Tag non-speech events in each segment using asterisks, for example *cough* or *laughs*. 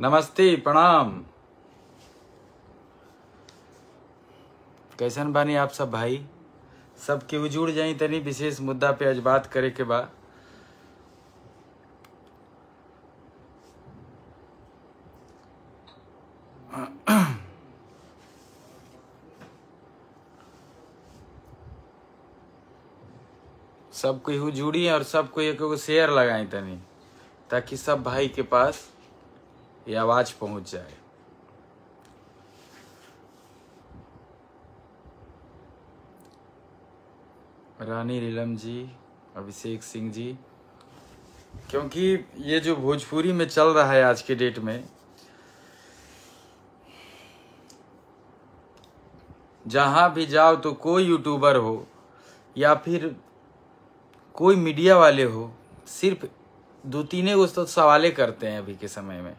नमस्ते प्रणाम कैसन बानी आप सब भाई सब के उजुड़ जाए तनी विशेष मुद्दा पे आज बात करे के सब सबको जुड़ी और सबको एक शेयर लगाए तनी ताकि सब भाई के पास ये आवाज पहुंच जाए रानी नीलम जी अभिषेक सिंह जी क्योंकि ये जो भोजपुरी में चल रहा है आज के डेट में जहां भी जाओ तो कोई यूट्यूबर हो या फिर कोई मीडिया वाले हो सिर्फ दो तीन वो तो सवाले करते हैं अभी के समय में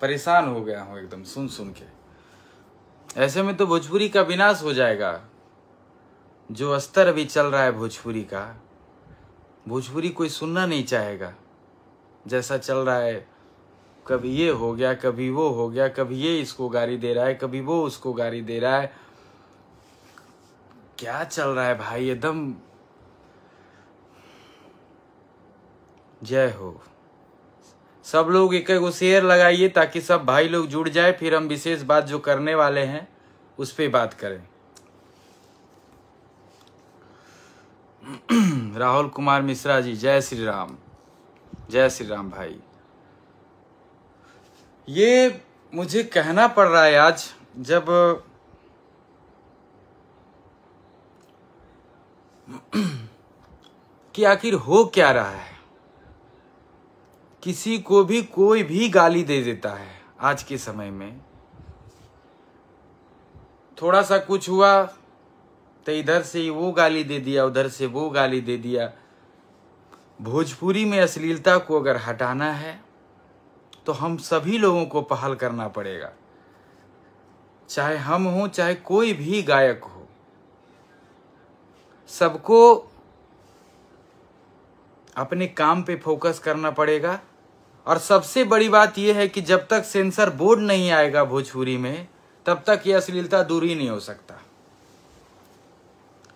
परेशान हो गया हूँ एकदम सुन सुन के ऐसे में तो भोजपुरी का विनाश हो जाएगा जो स्तर अभी चल रहा है भोजपुरी का भोजपुरी कोई सुनना नहीं चाहेगा जैसा चल रहा है कभी ये हो गया कभी वो हो गया कभी ये इसको गाड़ी दे रहा है कभी वो उसको गाड़ी दे रहा है क्या चल रहा है भाई एकदम जय हो सब लोग एक एक शेयर लगाइए ताकि सब भाई लोग जुड़ जाए फिर हम विशेष बात जो करने वाले हैं उस पर बात करें *clears throat* राहुल कुमार मिश्रा जी जय श्री राम जय श्री राम भाई ये मुझे कहना पड़ रहा है आज जब *clears throat* कि आखिर हो क्या रहा है किसी को भी कोई भी गाली दे देता है आज के समय में थोड़ा सा कुछ हुआ तो इधर से वो गाली दे दिया उधर से वो गाली दे दिया भोजपुरी में अश्लीलता को अगर हटाना है तो हम सभी लोगों को पहल करना पड़ेगा चाहे हम हों चाहे कोई भी गायक हो सबको अपने काम पे फोकस करना पड़ेगा और सबसे बड़ी बात यह है कि जब तक सेंसर बोर्ड नहीं आएगा भोजपुरी में तब तक यह अश्लीलता दूर ही नहीं हो सकता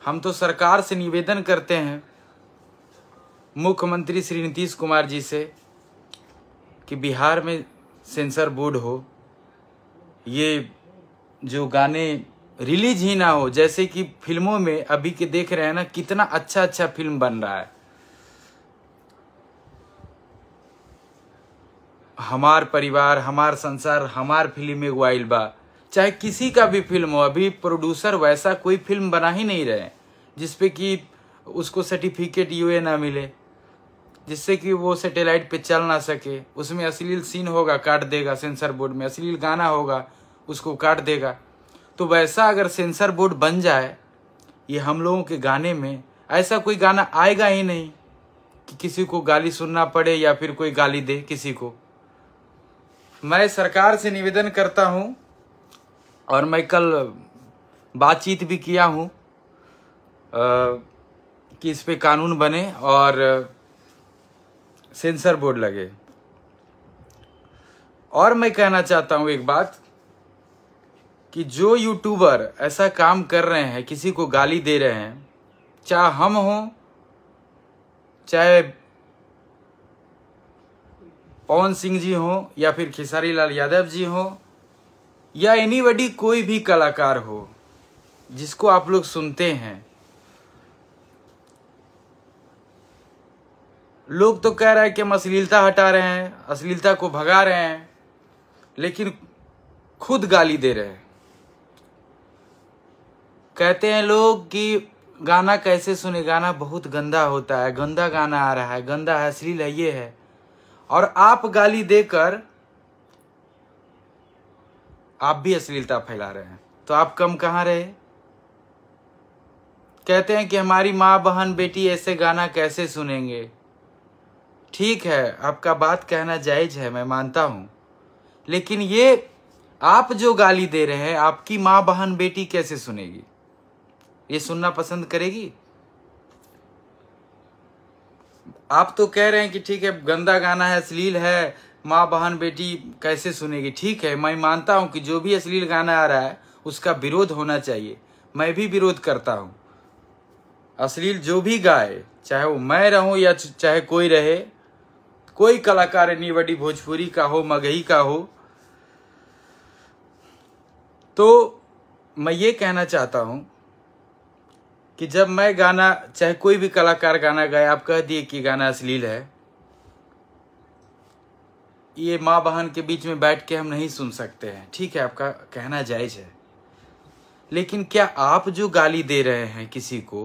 हम तो सरकार से निवेदन करते हैं मुख्यमंत्री श्री नीतीश कुमार जी से कि बिहार में सेंसर बोर्ड हो ये जो गाने रिलीज ही ना हो जैसे कि फिल्मों में अभी के देख रहे हैं ना कितना अच्छा अच्छा फिल्म बन रहा है हमार परिवार हमार संसार हमार फिल्म में वाइल बा चाहे किसी का भी फिल्म हो अभी प्रोड्यूसर वैसा कोई फिल्म बना ही नहीं रहे जिसपे कि उसको सर्टिफिकेट यूए ना मिले जिससे कि वो सैटेलाइट पे चल ना सके उसमें अश्लील सीन होगा काट देगा सेंसर बोर्ड में अश्लील गाना होगा उसको काट देगा तो वैसा अगर सेंसर बोर्ड बन जाए ये हम लोगों के गाने में ऐसा कोई गाना आएगा ही नहीं कि किसी को गाली सुनना पड़े या फिर कोई गाली दे किसी को मैं सरकार से निवेदन करता हूं और मैं कल बातचीत भी किया हूं कि इस पे कानून बने और सेंसर बोर्ड लगे और मैं कहना चाहता हूं एक बात कि जो यूट्यूबर ऐसा काम कर रहे हैं किसी को गाली दे रहे हैं चाहे हम हों चाहे पवन सिंह जी हों या फिर खेसारी लाल यादव जी हों या एनीबडी कोई भी कलाकार हो जिसको आप लोग सुनते हैं लोग तो कह रहे हैं कि हम अश्लीलता हटा रहे हैं अश्लीलता को भगा रहे हैं लेकिन खुद गाली दे रहे हैं कहते हैं लोग कि गाना कैसे सुने गाना बहुत गंदा होता है गंदा गाना आ रहा है गंदा है अश्लील है ये है और आप गाली देकर आप भी अश्लीलता फैला रहे हैं तो आप कम कहां रहे कहते हैं कि हमारी माँ बहन बेटी ऐसे गाना कैसे सुनेंगे ठीक है आपका बात कहना जायज है मैं मानता हूं लेकिन ये आप जो गाली दे रहे हैं आपकी माँ बहन बेटी कैसे सुनेगी ये सुनना पसंद करेगी आप तो कह रहे हैं कि ठीक है गंदा गाना है अश्लील है माँ बहन बेटी कैसे सुनेगी ठीक है मैं मानता हूँ कि जो भी अश्लील गाना आ रहा है उसका विरोध होना चाहिए मैं भी विरोध करता हूँ अश्लील जो भी गाए चाहे वो मैं रहूँ या चाहे कोई रहे कोई कलाकार नहीं बड़ी भोजपुरी का हो मगही का हो तो मैं ये कहना चाहता हूँ कि जब मैं गाना चाहे कोई भी कलाकार गाना गाए आप कह दिए कि गाना अश्लील है ये माँ बहन के बीच में बैठ के हम नहीं सुन सकते हैं ठीक है आपका कहना जायज है लेकिन क्या आप जो गाली दे रहे हैं किसी को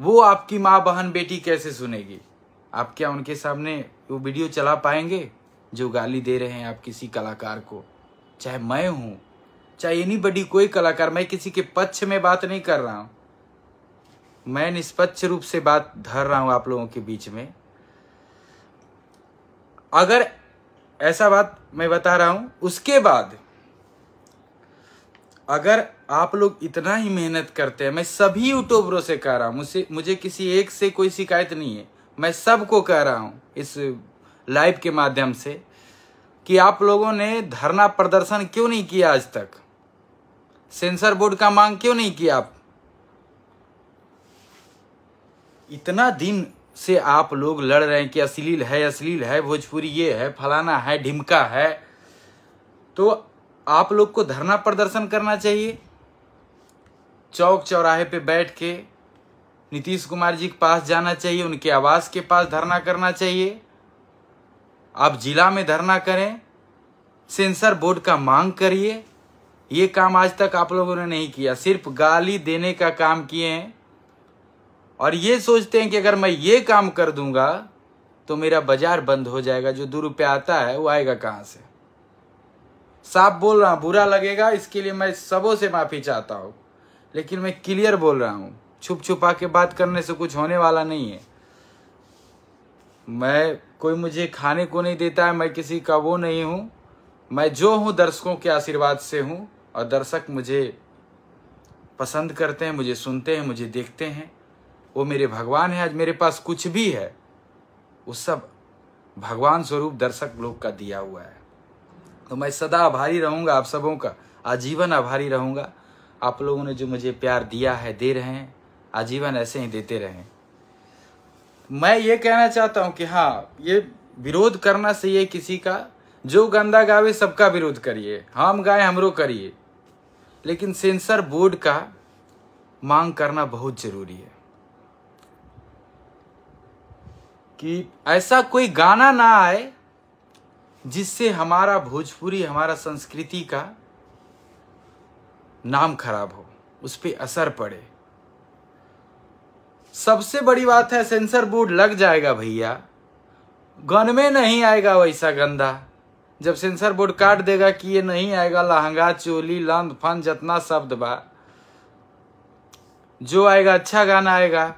वो आपकी माँ बहन बेटी कैसे सुनेगी आप क्या उनके सामने वो वीडियो चला पाएंगे जो गाली दे रहे हैं आप किसी कलाकार को चाहे मैं हूँ चाहे एनी बडी कोई कलाकार मैं किसी के पक्ष में बात नहीं कर रहा हूं मैं निष्पक्ष रूप से बात धर रहा हूं आप लोगों के बीच में अगर ऐसा बात मैं बता रहा हूं उसके बाद अगर आप लोग इतना ही मेहनत करते हैं मैं सभी यूट्यूबरों से कह रहा हूं मुझे मुझे किसी एक से कोई शिकायत नहीं है मैं सबको कह रहा हूं इस लाइव के माध्यम से कि आप लोगों ने धरना प्रदर्शन क्यों नहीं किया आज तक सेंसर बोर्ड का मांग क्यों नहीं किया आप इतना दिन से आप लोग लड़ रहे हैं कि अश्लील है अश्लील है भोजपुरी ये है फलाना है ढिमका है तो आप लोग को धरना प्रदर्शन करना चाहिए चौक चौराहे पे बैठ के नीतीश कुमार जी के पास जाना चाहिए उनके आवास के पास धरना करना चाहिए आप जिला में धरना करें सेंसर बोर्ड का मांग करिए ये काम आज तक आप लोगों ने नहीं किया सिर्फ गाली देने का काम किए हैं और ये सोचते हैं कि अगर मैं ये काम कर दूंगा तो मेरा बाजार बंद हो जाएगा जो दो रुपया आता है वो आएगा कहां से साफ बोल रहा हूँ बुरा लगेगा इसके लिए मैं सबों से माफ़ी चाहता हूं लेकिन मैं क्लियर बोल रहा हूं छुप छुपा के बात करने से कुछ होने वाला नहीं है मैं कोई मुझे खाने को नहीं देता है मैं किसी का वो नहीं हूं मैं जो हूं दर्शकों के आशीर्वाद से हूं और दर्शक मुझे पसंद करते हैं मुझे सुनते हैं मुझे देखते हैं वो मेरे भगवान है आज मेरे पास कुछ भी है वो सब भगवान स्वरूप दर्शक लोग का दिया हुआ है तो मैं सदा आभारी रहूंगा आप सबों का आजीवन आभारी रहूंगा आप लोगों ने जो मुझे प्यार दिया है दे रहे हैं आजीवन ऐसे ही देते रहे मैं ये कहना चाहता हूं कि हाँ ये विरोध करना सही है किसी का जो गंदा गावे सबका विरोध करिए हम गाए हमरो करिए लेकिन सेंसर बोर्ड का मांग करना बहुत जरूरी है कि ऐसा कोई गाना ना आए जिससे हमारा भोजपुरी हमारा संस्कृति का नाम खराब हो उस पर असर पड़े सबसे बड़ी बात है सेंसर बोर्ड लग जाएगा भैया गन में नहीं आएगा वैसा गंदा जब सेंसर बोर्ड काट देगा कि ये नहीं आएगा लहंगा चोली लंद फन जितना शब्द बा जो आएगा अच्छा गाना आएगा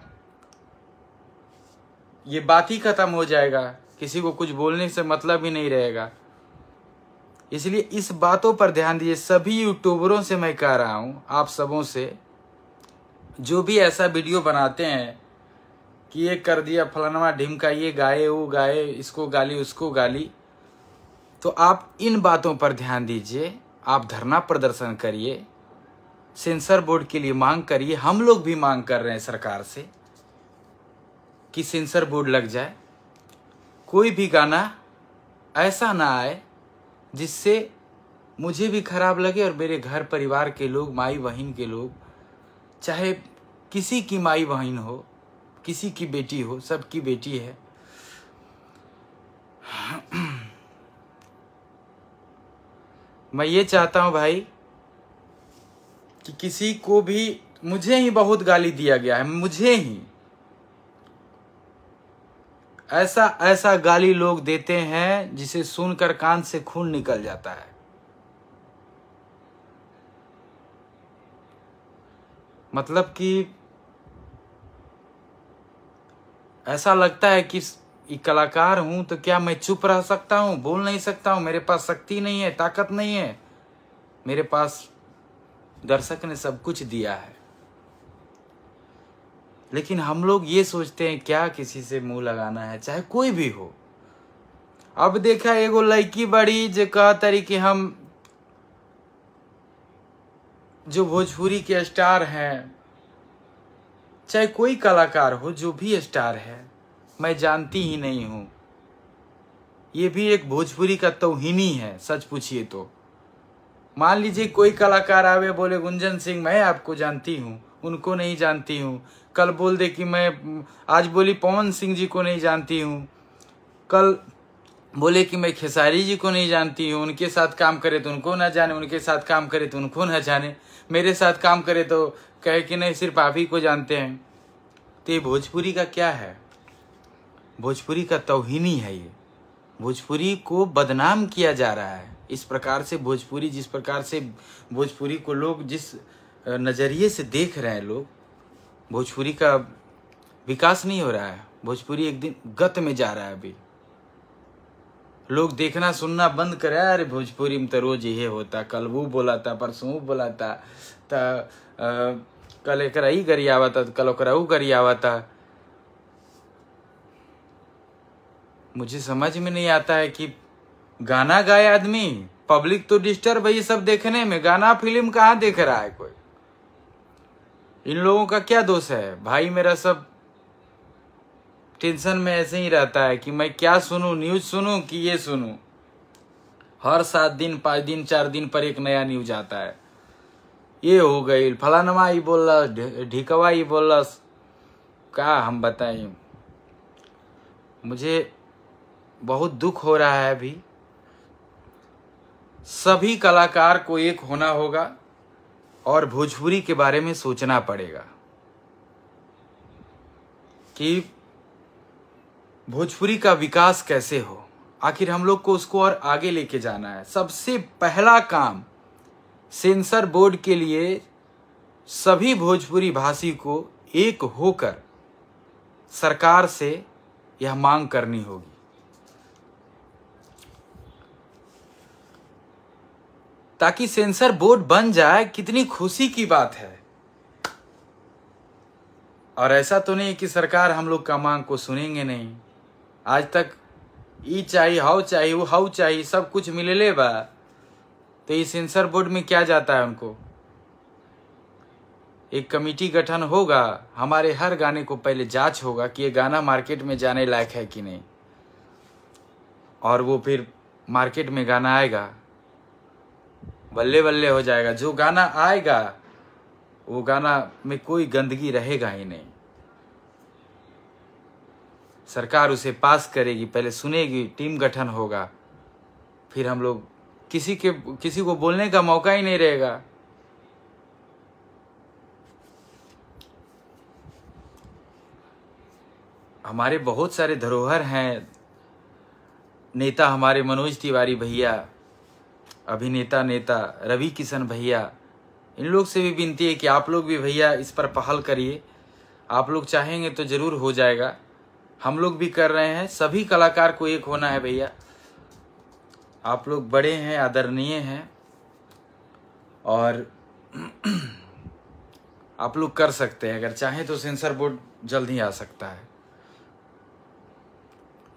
ये बात ही खत्म हो जाएगा किसी को कुछ बोलने से मतलब ही नहीं रहेगा इसलिए इस बातों पर ध्यान दीजिए सभी यूट्यूबरों से मैं कह रहा हूँ आप सबों से जो भी ऐसा वीडियो बनाते हैं कि ये कर दिया फलनवा ढिमका ये गाए वो गाए इसको गाली उसको गाली तो आप इन बातों पर ध्यान दीजिए आप धरना प्रदर्शन करिए सेंसर बोर्ड के लिए मांग करिए हम लोग भी मांग कर रहे हैं सरकार से कि सेंसर बोर्ड लग जाए कोई भी गाना ऐसा ना आए जिससे मुझे भी खराब लगे और मेरे घर परिवार के लोग माई बहन के लोग चाहे किसी की माई बहन हो किसी की बेटी हो सबकी बेटी है मैं ये चाहता हूँ भाई कि किसी को भी मुझे ही बहुत गाली दिया गया है मुझे ही ऐसा ऐसा गाली लोग देते हैं जिसे सुनकर कान से खून निकल जाता है मतलब कि ऐसा लगता है कि कलाकार हूं तो क्या मैं चुप रह सकता हूं बोल नहीं सकता हूं मेरे पास शक्ति नहीं है ताकत नहीं है मेरे पास दर्शक ने सब कुछ दिया है लेकिन हम लोग ये सोचते हैं क्या किसी से मुंह लगाना है चाहे कोई भी हो अब देखा एगो लड़की बड़ी जो कहतरी कि हम जो भोजपुरी के स्टार हैं चाहे कोई कलाकार हो जो भी स्टार है मैं जानती ही नहीं हूं ये भी एक भोजपुरी का तोहिनी है सच पूछिए तो मान लीजिए कोई कलाकार आवे बोले गुंजन सिंह मैं आपको जानती हूँ उनको नहीं जानती हूँ कल बोल दे कि मैं आज बोली पवन सिंह जी को नहीं जानती हूँ कल बोले कि मैं खेसारी जी को नहीं जानती हूँ उनके साथ काम करे तो उनको ना जाने उनके साथ काम करे तो उनको ना जाने मेरे साथ काम करे तो कहे कि नहीं सिर्फ आप ही को जानते हैं तो ये भोजपुरी का क्या है भोजपुरी का तोहिनी है ये भोजपुरी को बदनाम किया जा रहा है इस प्रकार से भोजपुरी जिस प्रकार से भोजपुरी को लोग जिस नज़रिए से देख रहे हैं लोग भोजपुरी का विकास नहीं हो रहा है भोजपुरी एक दिन गत में जा रहा है अभी लोग देखना सुनना बंद करे अरे भोजपुरी में तो रोज ये होता कल वो बोला था परसों बोला था तो कल एक ही आवा था कल ओकरा आवा था मुझे समझ में नहीं आता है कि गाना गाए आदमी पब्लिक तो डिस्टर्ब है ये सब देखने में गाना फिल्म कहाँ देख रहा है कोई इन लोगों का क्या दोष है भाई मेरा सब टेंशन में ऐसे ही रहता है कि मैं क्या सुनूं न्यूज सुनूं कि ये सुनूं हर सात दिन पांच दिन चार दिन पर एक नया न्यूज आता है ये हो गई फलानमा ही बोलस ढिकवा ही रस का हम बताएं मुझे बहुत दुख हो रहा है अभी सभी कलाकार को एक होना होगा और भोजपुरी के बारे में सोचना पड़ेगा कि भोजपुरी का विकास कैसे हो आखिर हम लोग को उसको और आगे लेके जाना है सबसे पहला काम सेंसर बोर्ड के लिए सभी भोजपुरी भाषी को एक होकर सरकार से यह मांग करनी होगी ताकि सेंसर बोर्ड बन जाए कितनी खुशी की बात है और ऐसा तो नहीं कि सरकार हम लोग का मांग को सुनेंगे नहीं आज तक ई चाहिए हाउ चाहिए वो हाउ चाहिए सब कुछ मिले ले बा तो ये सेंसर बोर्ड में क्या जाता है उनको एक कमेटी गठन होगा हमारे हर गाने को पहले जांच होगा कि ये गाना मार्केट में जाने लायक है कि नहीं और वो फिर मार्केट में गाना आएगा बल्ले बल्ले हो जाएगा जो गाना आएगा वो गाना में कोई गंदगी रहेगा ही नहीं सरकार उसे पास करेगी पहले सुनेगी टीम गठन होगा फिर हम लोग किसी के किसी को बोलने का मौका ही नहीं रहेगा हमारे बहुत सारे धरोहर हैं नेता हमारे मनोज तिवारी भैया अभिनेता नेता रवि किशन भैया इन लोग से भी विनती है कि आप लोग भी भैया इस पर पहल करिए आप लोग चाहेंगे तो ज़रूर हो जाएगा हम लोग भी कर रहे हैं सभी कलाकार को एक होना है भैया आप लोग बड़े हैं आदरणीय हैं और *clears throat* आप लोग कर सकते हैं अगर चाहें तो सेंसर बोर्ड जल्द ही आ सकता है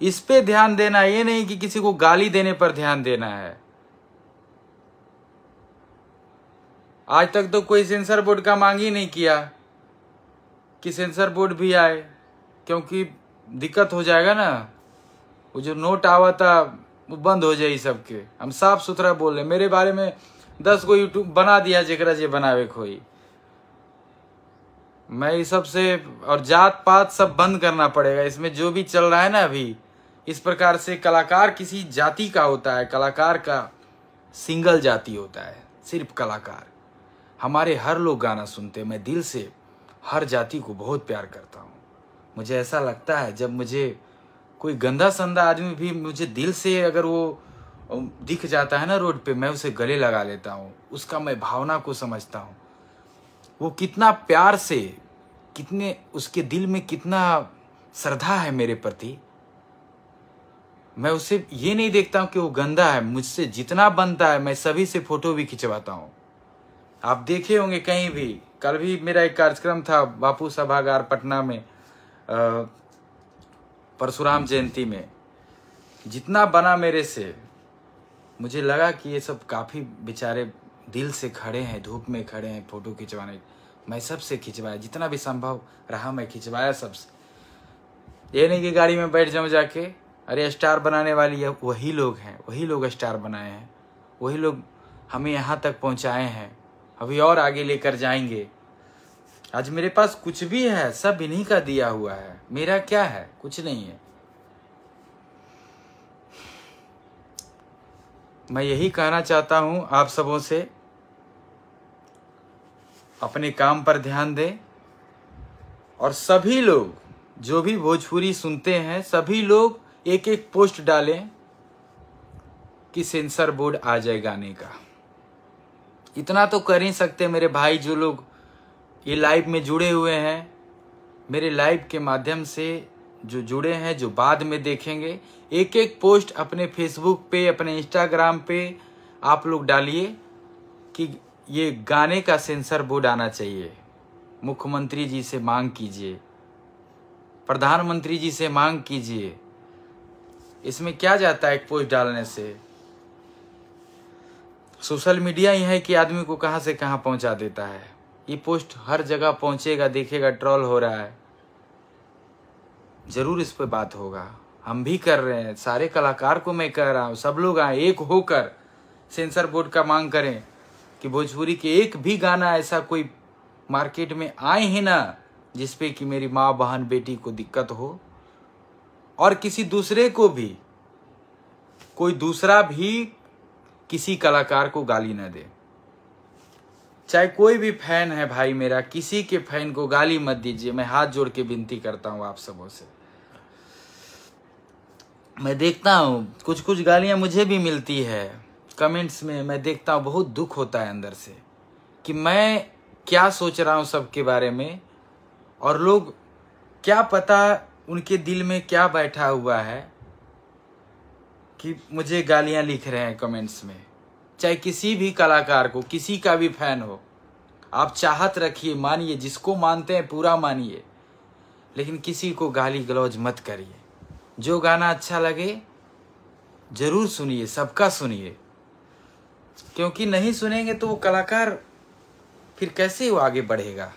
इस पे ध्यान देना ये नहीं कि किसी को गाली देने पर ध्यान देना है आज तक तो कोई सेंसर बोर्ड का मांग ही नहीं किया कि सेंसर बोर्ड भी आए क्योंकि दिक्कत हो जाएगा ना वो जो नोट आवा था वो बंद हो जाए सबके हम साफ सुथरा बोल रहे मेरे बारे में दस को यूट्यूब बना दिया जरा जे बनावे कोई मैं ये सब से और जात पात सब बंद करना पड़ेगा इसमें जो भी चल रहा है ना अभी इस प्रकार से कलाकार किसी जाति का होता है कलाकार का सिंगल जाति होता है सिर्फ कलाकार हमारे हर लोग गाना सुनते मैं दिल से हर जाति को बहुत प्यार करता हूँ मुझे ऐसा लगता है जब मुझे कोई गंदा संदा आदमी भी मुझे दिल से अगर वो दिख जाता है ना रोड पे मैं उसे गले लगा लेता हूँ उसका मैं भावना को समझता हूँ वो कितना प्यार से कितने उसके दिल में कितना श्रद्धा है मेरे प्रति मैं उसे ये नहीं देखता हूँ कि वो गंदा है मुझसे जितना बनता है मैं सभी से फोटो भी खिंचवाता हूँ आप देखे होंगे कहीं भी कल भी मेरा एक कार्यक्रम था बापू सभागार पटना में परशुराम जयंती में जितना बना मेरे से मुझे लगा कि ये सब काफ़ी बेचारे दिल से खड़े हैं धूप में खड़े हैं फ़ोटो खिंचवाने मैं सबसे खिंचवाया जितना भी संभव रहा मैं खिंचवाया सबसे ये नहीं कि गाड़ी में बैठ जाऊँ जाके अरे स्टार बनाने वाली वही लोग हैं वही लोग स्टार बनाए हैं वही लोग हमें यहाँ तक पहुँचाए हैं अभी और आगे लेकर जाएंगे आज मेरे पास कुछ भी है सब इन्हीं का दिया हुआ है मेरा क्या है कुछ नहीं है मैं यही कहना चाहता हूं आप सबों से अपने काम पर ध्यान दें और सभी लोग जो भी भोजपुरी सुनते हैं सभी लोग एक एक पोस्ट डालें कि सेंसर बोर्ड आ जाए गाने का इतना तो कर ही सकते मेरे भाई जो लोग ये लाइव में जुड़े हुए हैं मेरे लाइव के माध्यम से जो जुड़े हैं जो बाद में देखेंगे एक एक पोस्ट अपने फेसबुक पे अपने इंस्टाग्राम पे आप लोग डालिए कि ये गाने का सेंसर बोर्ड आना चाहिए मुख्यमंत्री जी से मांग कीजिए प्रधानमंत्री जी से मांग कीजिए इसमें क्या जाता है एक पोस्ट डालने से सोशल मीडिया ही है कि आदमी को कहाँ से कहाँ पहुँचा देता है ये पोस्ट हर जगह पहुँचेगा देखेगा ट्रॉल हो रहा है जरूर इस पर बात होगा हम भी कर रहे हैं सारे कलाकार को मैं कह रहा हूँ सब लोग आए एक होकर सेंसर बोर्ड का मांग करें कि भोजपुरी के एक भी गाना ऐसा कोई मार्केट में आए ही ना जिसपे कि मेरी माँ बहन बेटी को दिक्कत हो और किसी दूसरे को भी कोई दूसरा भी किसी कलाकार को गाली ना दे चाहे कोई भी फैन है भाई मेरा किसी के फैन को गाली मत दीजिए मैं हाथ जोड़ के विनती करता हूँ आप सबों से मैं देखता हूँ कुछ कुछ गालियाँ मुझे भी मिलती है कमेंट्स में मैं देखता हूँ बहुत दुख होता है अंदर से कि मैं क्या सोच रहा हूँ सबके बारे में और लोग क्या पता उनके दिल में क्या बैठा हुआ है कि मुझे गालियाँ लिख रहे हैं कमेंट्स में चाहे किसी भी कलाकार को किसी का भी फैन हो आप चाहत रखिए मानिए जिसको मानते हैं पूरा मानिए लेकिन किसी को गाली गलौज मत करिए जो गाना अच्छा लगे जरूर सुनिए सबका सुनिए क्योंकि नहीं सुनेंगे तो वो कलाकार फिर कैसे वो आगे बढ़ेगा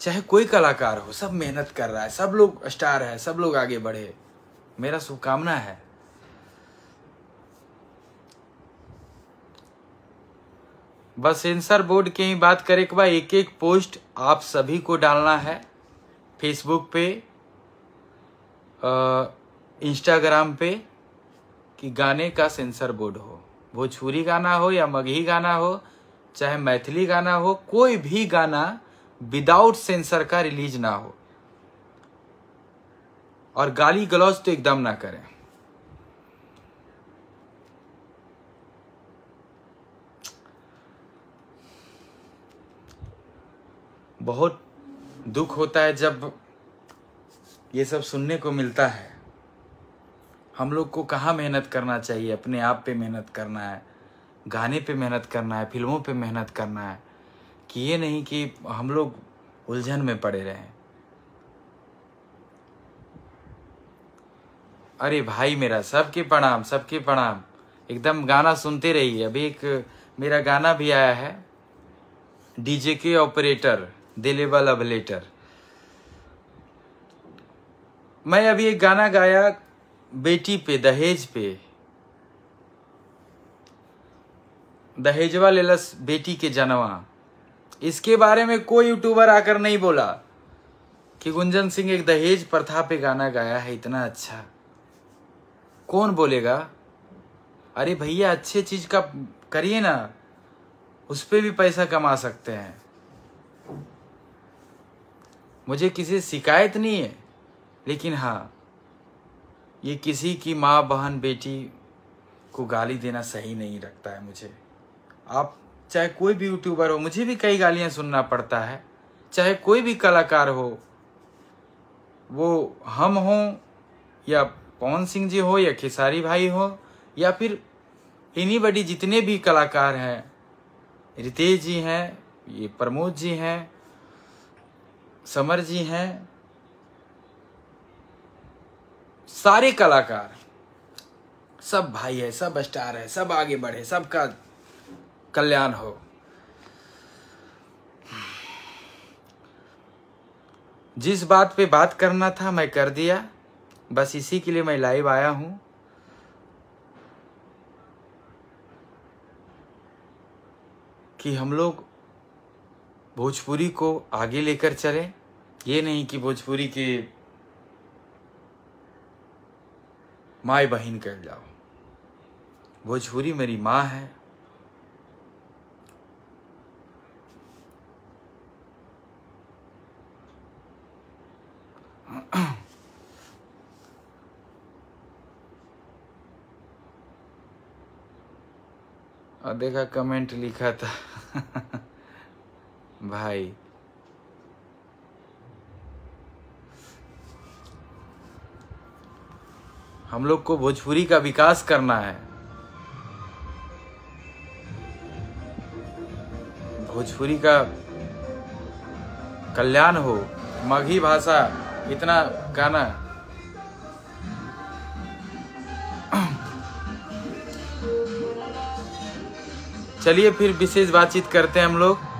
चाहे कोई कलाकार हो सब मेहनत कर रहा है सब लोग स्टार है सब लोग आगे बढ़े मेरा शुभकामना है बस सेंसर बोर्ड की ही बात करें कि भाई एक एक पोस्ट आप सभी को डालना है फेसबुक पे इंस्टाग्राम पे कि गाने का सेंसर बोर्ड हो भोजपुरी गाना हो या मगही गाना हो चाहे मैथिली गाना हो कोई भी गाना विदाउट सेंसर का रिलीज ना हो और गाली गलौज तो एकदम ना करें बहुत दुख होता है जब ये सब सुनने को मिलता है हम लोग को कहाँ मेहनत करना चाहिए अपने आप पे मेहनत करना है गाने पे मेहनत करना है फिल्मों पे मेहनत करना है कि ये नहीं कि हम लोग उलझन में पड़े रहें अरे भाई मेरा सबके प्रणाम सबके प्रणाम एकदम गाना सुनते रहिए अभी एक मेरा गाना भी आया है डीजे के ऑपरेटर दिलेबल अब लेटर मैं अभी एक गाना गाया बेटी पे दहेज पे दहेजवा लेलस बेटी के जनवा इसके बारे में कोई यूट्यूबर आकर नहीं बोला कि गुंजन सिंह एक दहेज प्रथा पे गाना गाया है इतना अच्छा कौन बोलेगा अरे भैया अच्छे चीज का करिए ना उस पर भी पैसा कमा सकते हैं मुझे किसी शिकायत नहीं है लेकिन हाँ ये किसी की माँ बहन बेटी को गाली देना सही नहीं रखता है मुझे आप चाहे कोई भी यूट्यूबर हो मुझे भी कई गालियाँ सुनना पड़ता है चाहे कोई भी कलाकार हो वो हम हों या पवन सिंह जी हो या खेसारी भाई हो या फिर इन्हीं बड़ी जितने भी कलाकार हैं रितेश जी हैं ये प्रमोद जी हैं समर जी हैं सारे कलाकार सब भाई है सब स्टार है सब आगे बढ़े सबका कल्याण हो जिस बात पे बात करना था मैं कर दिया बस इसी के लिए मैं लाइव आया हूं कि हम लोग भोजपुरी को आगे लेकर चलें ये नहीं कि भोजपुरी के माए बहन कर जाओ भोजपुरी मेरी माँ है देखा कमेंट लिखा था *laughs* भाई हम लोग को भोजपुरी का विकास करना है भोजपुरी का कल्याण हो मघी भाषा इतना गाना चलिए फिर विशेष बातचीत करते हैं हम लोग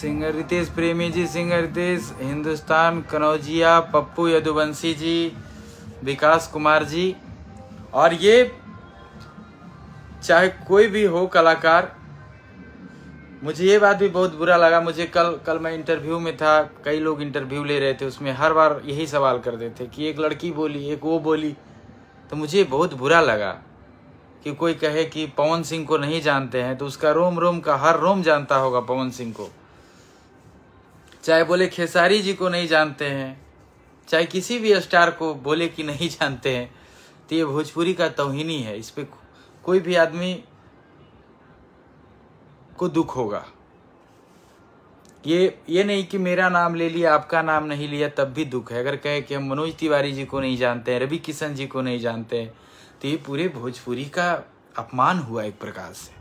सिंगर रितेश प्रेमी जी सिंगर रितेश हिंदुस्तान कनौजिया पप्पू यदुवंशी जी विकास कुमार जी और ये चाहे कोई भी हो कलाकार मुझे ये बात भी बहुत बुरा लगा मुझे कल कल मैं इंटरव्यू में था कई लोग इंटरव्यू ले रहे थे उसमें हर बार यही सवाल करते थे कि एक लड़की बोली एक वो बोली तो मुझे बहुत बुरा लगा कि कोई कहे कि पवन सिंह को नहीं जानते हैं तो उसका रोम रोम का हर रोम जानता होगा पवन सिंह को चाहे बोले खेसारी जी को नहीं जानते हैं चाहे किसी भी स्टार को बोले कि नहीं जानते हैं तो ये भोजपुरी का तोहिनी है इस पर कोई भी आदमी को दुख होगा ये ये नहीं कि मेरा नाम ले लिया आपका नाम नहीं लिया तब भी दुख है अगर कहे कि हम मनोज तिवारी जी को नहीं जानते हैं रवि किशन जी को नहीं जानते हैं तो ये पूरे भोजपुरी का अपमान हुआ एक प्रकार से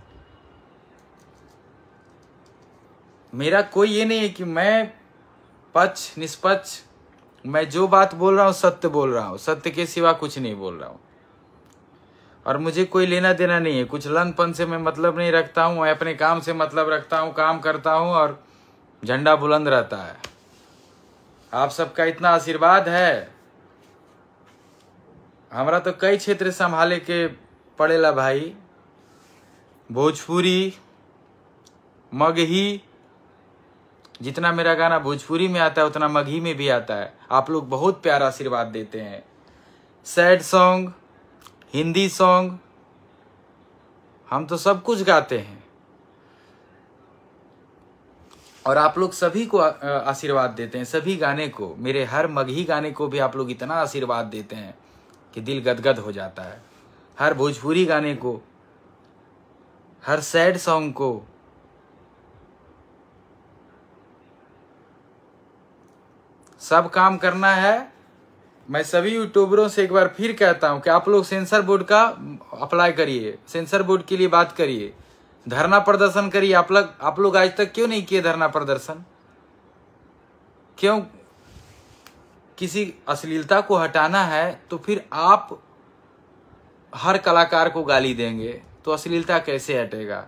मेरा कोई ये नहीं है कि मैं पक्ष निष्पक्ष मैं जो बात बोल रहा हूँ सत्य बोल रहा हूँ सत्य के सिवा कुछ नहीं बोल रहा हूँ और मुझे कोई लेना देना नहीं है कुछ लंगपन से मैं मतलब नहीं रखता हूँ मैं अपने काम से मतलब रखता हूँ काम करता हूँ और झंडा बुलंद रहता है आप सबका इतना आशीर्वाद है हमारा तो कई क्षेत्र संभाले के पड़ेला भाई भोजपुरी मगही जितना मेरा गाना भोजपुरी में आता है उतना मगही में भी आता है आप लोग बहुत प्यारा आशीर्वाद देते हैं सैड सॉन्ग हिंदी सॉन्ग हम तो सब कुछ गाते हैं और आप लोग सभी को आशीर्वाद देते हैं सभी गाने को मेरे हर मगही गाने को भी आप लोग इतना आशीर्वाद देते हैं कि दिल गदगद हो जाता है हर भोजपुरी गाने को हर सैड सॉन्ग को सब काम करना है मैं सभी यूट्यूबरों से एक बार फिर कहता हूं कि आप लोग सेंसर बोर्ड का अप्लाई करिए सेंसर बोर्ड के लिए बात करिए धरना प्रदर्शन करिए आप लोग आप लोग आज तक क्यों नहीं किए धरना प्रदर्शन क्यों किसी अश्लीलता को हटाना है तो फिर आप हर कलाकार को गाली देंगे तो अश्लीलता कैसे हटेगा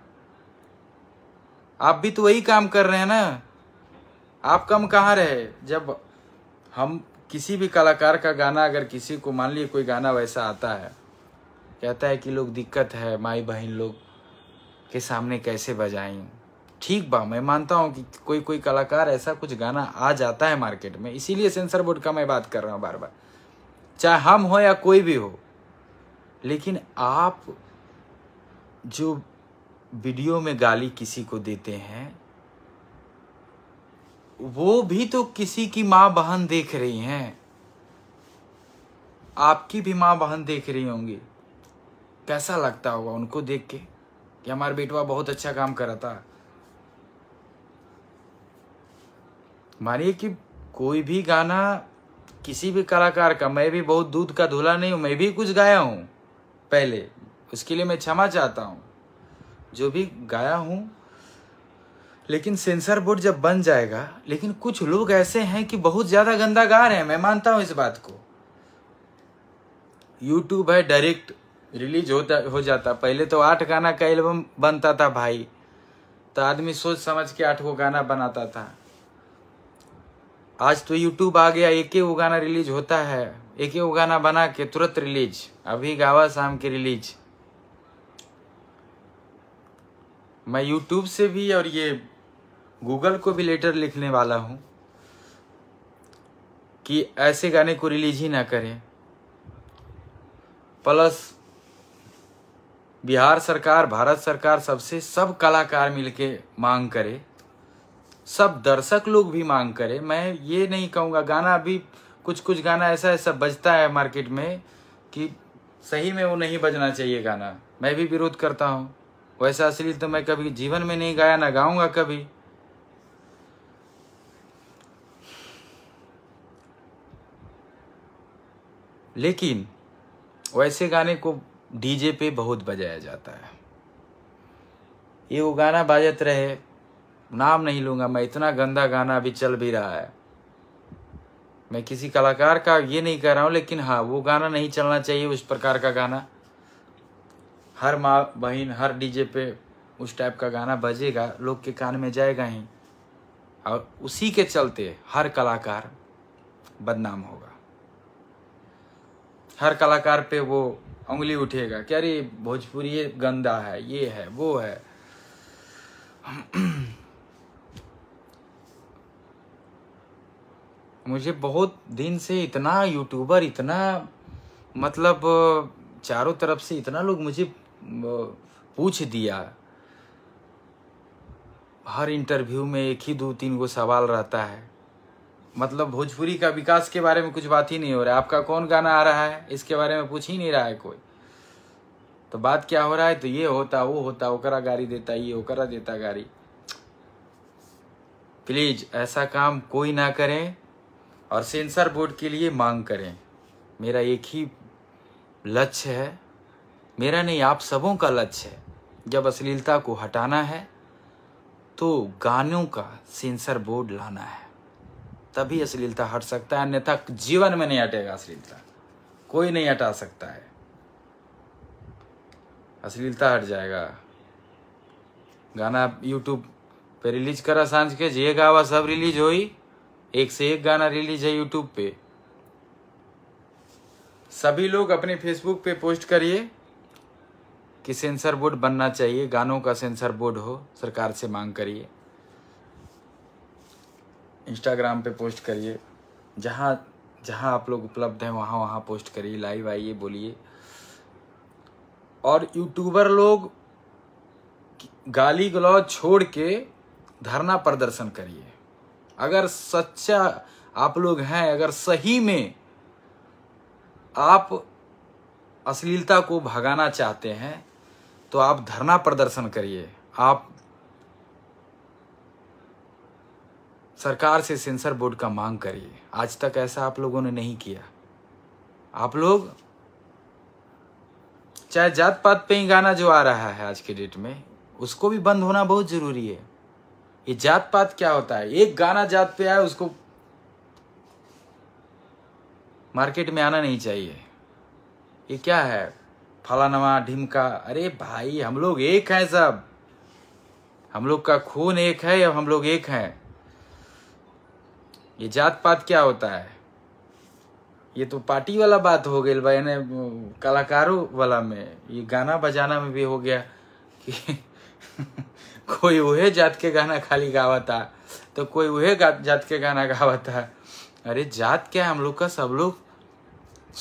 आप भी तो वही काम कर रहे हैं ना आप कम कहाँ रहे जब हम किसी भी कलाकार का गाना अगर किसी को मान लीजिए कोई गाना वैसा आता है कहता है कि लोग दिक्कत है माई बहन लोग के सामने कैसे बजाएं ठीक बा मैं मानता हूँ कि कोई कोई कलाकार ऐसा कुछ गाना आ जाता है मार्केट में इसीलिए सेंसर बोर्ड का मैं बात कर रहा हूँ बार बार चाहे हम हो या कोई भी हो लेकिन आप जो वीडियो में गाली किसी को देते हैं वो भी तो किसी की माँ बहन देख रही हैं आपकी भी माँ बहन देख रही होंगी कैसा लगता होगा उनको देख के कि हमारा बेटवा बहुत अच्छा काम कर रहा था मानिए कि कोई भी गाना किसी भी कलाकार का मैं भी बहुत दूध का धुला नहीं हूं मैं भी कुछ गाया हूँ पहले उसके लिए मैं क्षमा चाहता हूँ जो भी गाया हूं लेकिन सेंसर बोर्ड जब बन जाएगा लेकिन कुछ लोग ऐसे हैं कि बहुत ज़्यादा गंदा गा रहे हैं मैं मानता हूं इस बात को YouTube है डायरेक्ट रिलीज होता हो जाता पहले तो आठ गाना का एल्बम बनता था भाई तो आदमी सोच समझ के आठ को गाना बनाता था आज तो YouTube आ गया एक ही वो गाना रिलीज होता है एक ही वो गाना बना के तुरंत रिलीज अभी गावा शाम के रिलीज मैं YouTube से भी और ये गूगल को भी लेटर लिखने वाला हूँ कि ऐसे गाने को रिलीज ही ना करें प्लस बिहार सरकार भारत सरकार सबसे सब कलाकार मिलके मांग करे सब दर्शक लोग भी मांग करे मैं ये नहीं कहूँगा गाना अभी कुछ कुछ गाना ऐसा ऐसा बजता है मार्केट में कि सही में वो नहीं बजना चाहिए गाना मैं भी विरोध करता हूँ वैसा असली तो मैं कभी जीवन में नहीं गाया ना गाऊंगा कभी लेकिन वैसे गाने को डीजे पे बहुत बजाया जाता है ये वो गाना बाजत रहे नाम नहीं लूँगा मैं इतना गंदा गाना अभी चल भी रहा है मैं किसी कलाकार का ये नहीं कर रहा हूँ लेकिन हाँ वो गाना नहीं चलना चाहिए उस प्रकार का गाना हर माँ बहन हर डीजे पे उस टाइप का गाना बजेगा लोग के कान में जाएगा ही और उसी के चलते हर कलाकार बदनाम होगा हर कलाकार पे वो उंगली उठेगा कि अरे भोजपुरी ये गंदा है ये है वो है मुझे बहुत दिन से इतना यूट्यूबर इतना मतलब चारों तरफ से इतना लोग मुझे पूछ दिया हर इंटरव्यू में एक ही दो तीन गो सवाल रहता है मतलब भोजपुरी का विकास के बारे में कुछ बात ही नहीं हो रहा है आपका कौन गाना आ रहा है इसके बारे में पूछ ही नहीं रहा है कोई तो बात क्या हो रहा है तो ये होता वो होता ओकरा गाड़ी देता ये ओकरा देता गाड़ी प्लीज ऐसा काम कोई ना करें और सेंसर बोर्ड के लिए मांग करें मेरा एक ही लक्ष्य है मेरा नहीं आप सबों का लक्ष्य है जब अश्लीलता को हटाना है तो गानों का सेंसर बोर्ड लाना है तभी अश्लीलता हट सकता है अन्यथा जीवन में नहीं हटेगा अश्लीलता कोई नहीं हटा सकता है अश्लीलता हट जाएगा गाना यूट्यूब पे रिलीज करा सांझ के जे गावा सब रिलीज हुई एक से एक गाना रिलीज है यूट्यूब पे सभी लोग अपने फेसबुक पे पोस्ट करिए कि सेंसर बोर्ड बनना चाहिए गानों का सेंसर बोर्ड हो सरकार से मांग करिए इंस्टाग्राम पे पोस्ट करिए जहाँ जहाँ आप लोग उपलब्ध हैं वहाँ वहाँ पोस्ट करिए लाइव आइए बोलिए और यूट्यूबर लोग गाली गलौज छोड़ के धरना प्रदर्शन करिए अगर सच्चा आप लोग हैं अगर सही में आप अश्लीलता को भगाना चाहते हैं तो आप धरना प्रदर्शन करिए आप सरकार से सेंसर बोर्ड का मांग करिए आज तक ऐसा आप लोगों ने नहीं किया आप लोग चाहे जात पात पे ही गाना जो आ रहा है आज के डेट में उसको भी बंद होना बहुत जरूरी है ये जात पात क्या होता है एक गाना जात पे आए उसको मार्केट में आना नहीं चाहिए ये क्या है फलानवा ढिमका अरे भाई हम लोग एक हैं सब हम लोग का खून एक है या हम लोग एक हैं ये जात पात क्या होता है ये तो पार्टी वाला बात हो गई भाई ने कलाकारों वाला में ये गाना बजाना में भी हो गया कि *laughs* कोई वह जात के गाना खाली गावा था तो कोई वह जात के गाना गावा था अरे जात क्या हम लोग का सब लोग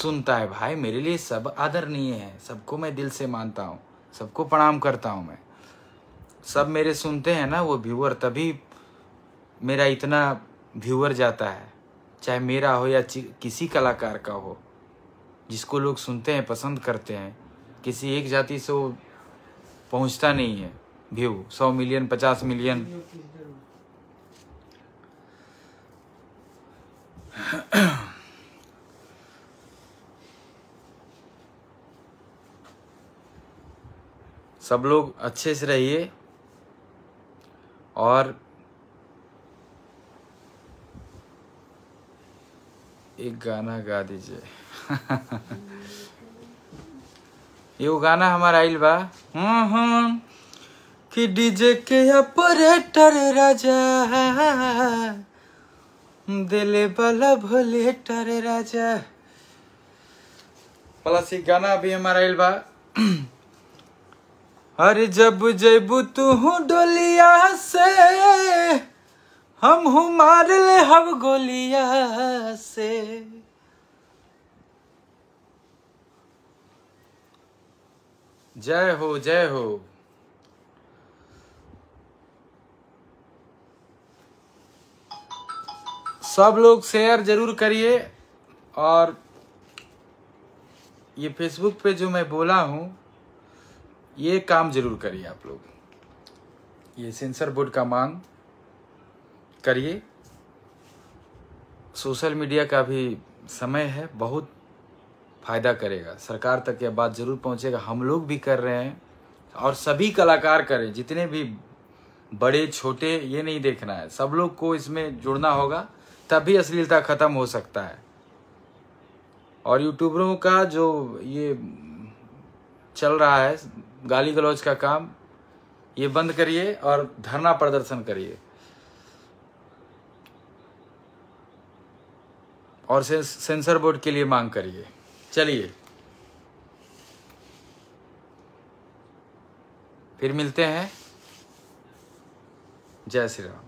सुनता है भाई मेरे लिए सब आदरणीय है सबको मैं दिल से मानता हूँ सबको प्रणाम करता हूँ मैं सब मेरे सुनते हैं ना वो व्यूअर तभी मेरा इतना व्यूअर जाता है चाहे मेरा हो या किसी कलाकार का हो जिसको लोग सुनते हैं पसंद करते हैं किसी एक जाति से वो पहुंचता नहीं है व्यू सौ मिलियन पचास मिलियन सब लोग अच्छे से रहिए और एक गाना गा दीजिए ये *laughs* वो गाना हमारा आइल बा हाँ, हाँ। कि डीजे के ऑपरेटर राजा दिले बाला भोले टर राजा प्लस एक गाना अभी हमारा आइल बा *clears throat* अरे जब जेबू तू डोलिया से हम हूँ मार ले हव गोलिया से जय हो जय हो सब लोग शेयर जरूर करिए और ये फेसबुक पे जो मैं बोला हूं ये काम जरूर करिए आप लोग ये सेंसर बोर्ड का मांग करिए सोशल मीडिया का भी समय है बहुत फ़ायदा करेगा सरकार तक यह बात ज़रूर पहुंचेगा हम लोग भी कर रहे हैं और सभी कलाकार करें जितने भी बड़े छोटे ये नहीं देखना है सब लोग को इसमें जुड़ना होगा तभी अश्लीलता ख़त्म हो सकता है और यूट्यूबरों का जो ये चल रहा है गाली गलौज का काम ये बंद करिए और धरना प्रदर्शन करिए और सेंसर बोर्ड के लिए मांग करिए चलिए फिर मिलते हैं जय श्री राम